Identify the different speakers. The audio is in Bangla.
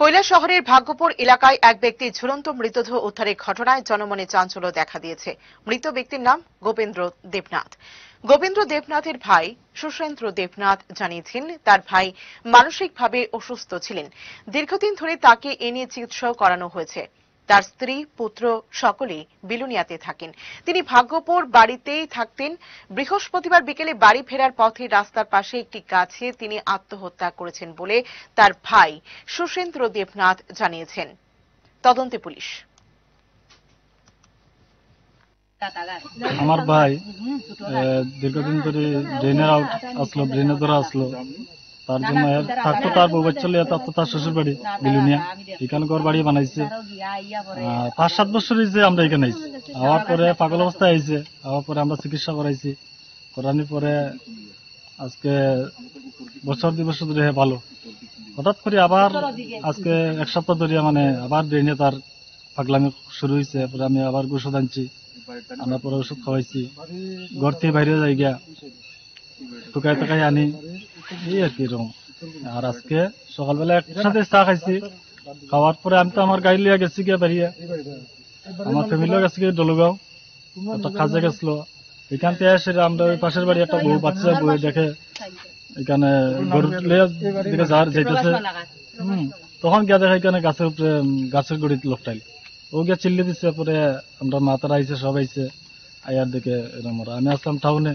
Speaker 1: কৈলা শহরের ভাগ্যপুর এলাকায় এক ব্যক্তির ঝুলন্ত মৃতদেহ উদ্ধারের ঘটনায় জনমনে চাঞ্চল্য দেখা দিয়েছে মৃত ব্যক্তির নাম গোবিন্দ্র দেবনাথ গোবিন্দ্র দেবনাথের ভাই সুশেন্দ্র দেবনাথ জানিয়েছেন তার ভাই মানসিকভাবে অসুস্থ ছিলেন দীর্ঘদিন ধরে তাকে এ নিয়ে চিকিৎসাও করানো হয়েছে তার স্ত্রী পুত্র সকলেই বিলুনিয়াতে থাকেন তিনি ভাগ্যপুর বাড়িতেই থাকতেন বৃহস্পতিবার বিকেলে বাড়ি ফেরার পথে রাস্তার পাশে একটি গাছে তিনি আত্মহত্যা করেছেন বলে তার ভাই সুশেন্দ্র দেবনাথ জানিয়েছেন তদন্তে পুলিশ
Speaker 2: আমার ভাই দীর্ঘদিন ধরে ড্রেনের আউট আসলো ড্রেনে ধরা আসলো তার জন্য থাকতো তার বউবার চলে যেত তার শ্বশুর বাড়ি বিলুনিয়া এখানে ঘর বাড়ি বানাইছে পাঁচ সাত বছর হয়েছে আমরা এখানে আইছি আওয়ার পরে পাগল অবস্থায় আইছে আওয়ার পরে আমরা চিকিৎসা করাইছি করানোর পরে আজকে বছর দুই বছর ধরে ভালো হঠাৎ করে আবার আজকে এক সপ্তাহ ধরে মানে আবার ড্রেনে তার পাগলামি শুরু হয়েছে পরে আমি আবার ঘুষ আনছি আমরা পরে ওষুধ খাওয়াইছি ঘর থেকে বাইরে যাই গিয়া আনি এই আর কি আর আজকে সকালবেলা একসাথে চা খাইছি খাওয়ার পরে আমি তো আমার গাড়ি গেছি বেরিয়ে আমার ফ্যামিলিও গেছি গিয়ে ডলুগাঁও একটা এখান থেকে এসে আমরা ওই পাশের বাড়ি একটা বউ বাচ্চা দেখে এখানে গরু দিকে যার যেতেছে হম তখন গিয়া দেখে এখানে গাছের উপরে গাছের গড়ি লোকটাইল ও গিয়ে চিল্লি দিছে পরে আমরা মাতারা আইছে সব আইছে আয়ার দিকে আমি আসলাম টাউনে